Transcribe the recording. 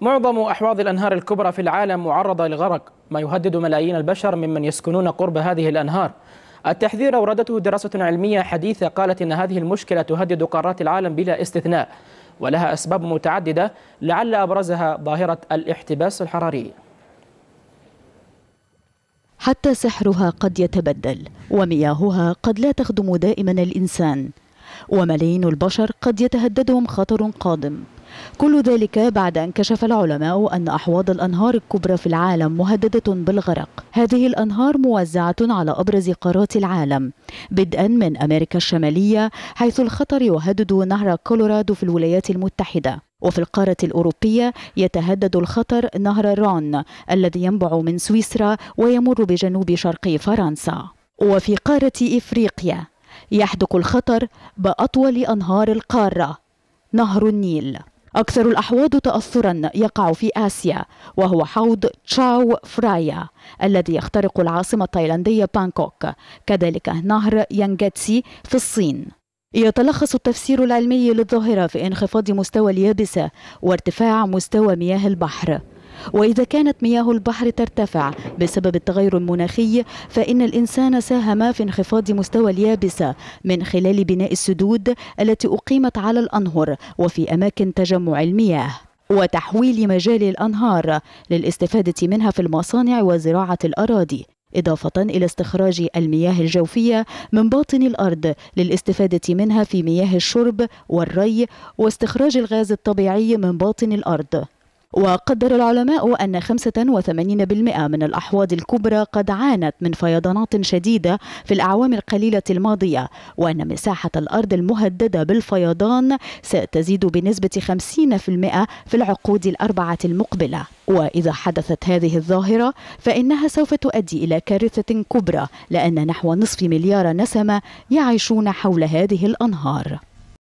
معظم أحواض الأنهار الكبرى في العالم معرضة للغرق ما يهدد ملايين البشر ممن يسكنون قرب هذه الأنهار التحذير أوردته دراسة علمية حديثة قالت إن هذه المشكلة تهدد قارات العالم بلا استثناء ولها أسباب متعددة لعل أبرزها ظاهرة الاحتباس الحراري حتى سحرها قد يتبدل ومياهها قد لا تخدم دائما الإنسان وملايين البشر قد يتهددهم خطر قادم كل ذلك بعد أن كشف العلماء أن أحواض الأنهار الكبرى في العالم مهددة بالغرق هذه الأنهار موزعة على أبرز قارات العالم بدءا من أمريكا الشمالية حيث الخطر يهدد نهر كولورادو في الولايات المتحدة وفي القارة الأوروبية يتهدد الخطر نهر الرون الذي ينبع من سويسرا ويمر بجنوب شرق فرنسا وفي قارة إفريقيا يحدق الخطر بأطول أنهار القارة نهر النيل أكثر الأحواض تأثرا يقع في آسيا وهو حوض تشاو فرايا الذي يخترق العاصمة التايلاندية بانكوك كذلك نهر يانغتسي في الصين يتلخص التفسير العلمي للظاهرة في انخفاض مستوى اليابسة وارتفاع مستوى مياه البحر وإذا كانت مياه البحر ترتفع بسبب التغير المناخي فإن الإنسان ساهم في انخفاض مستوى اليابسة من خلال بناء السدود التي أقيمت على الأنهر وفي أماكن تجمع المياه وتحويل مجال الأنهار للاستفادة منها في المصانع وزراعة الأراضي إضافة إلى استخراج المياه الجوفية من باطن الأرض للاستفادة منها في مياه الشرب والري واستخراج الغاز الطبيعي من باطن الأرض وقدر العلماء أن 85% من الأحواض الكبرى قد عانت من فيضانات شديدة في الأعوام القليلة الماضية وأن مساحة الأرض المهددة بالفيضان ستزيد بنسبة 50% في العقود الأربعة المقبلة وإذا حدثت هذه الظاهرة فإنها سوف تؤدي إلى كارثة كبرى لأن نحو نصف مليار نسمة يعيشون حول هذه الأنهار